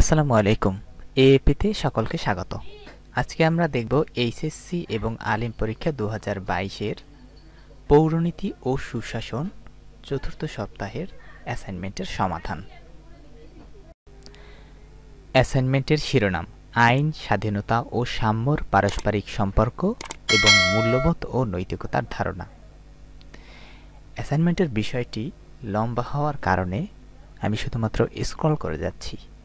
আসসালামু আলাইকুম এএপিতে সকলকে স্বাগত আজকে আমরা দেখব এইচএসসি এবং আলিম পরীক্ষা দু হাজার বাইশের পৌরনীতি ও সুশাসন চতুর্থ সপ্তাহের অ্যাসাইনমেন্টের সমাধান অ্যাসাইনমেন্টের শিরোনাম আইন স্বাধীনতা ও সাম্যর পারস্পরিক সম্পর্ক এবং মূল্যবোধ ও নৈতিকতার ধারণা অ্যাসাইনমেন্টের বিষয়টি লম্বা হওয়ার কারণে আমি শুধুমাত্র স্ক্রল করে যাচ্ছি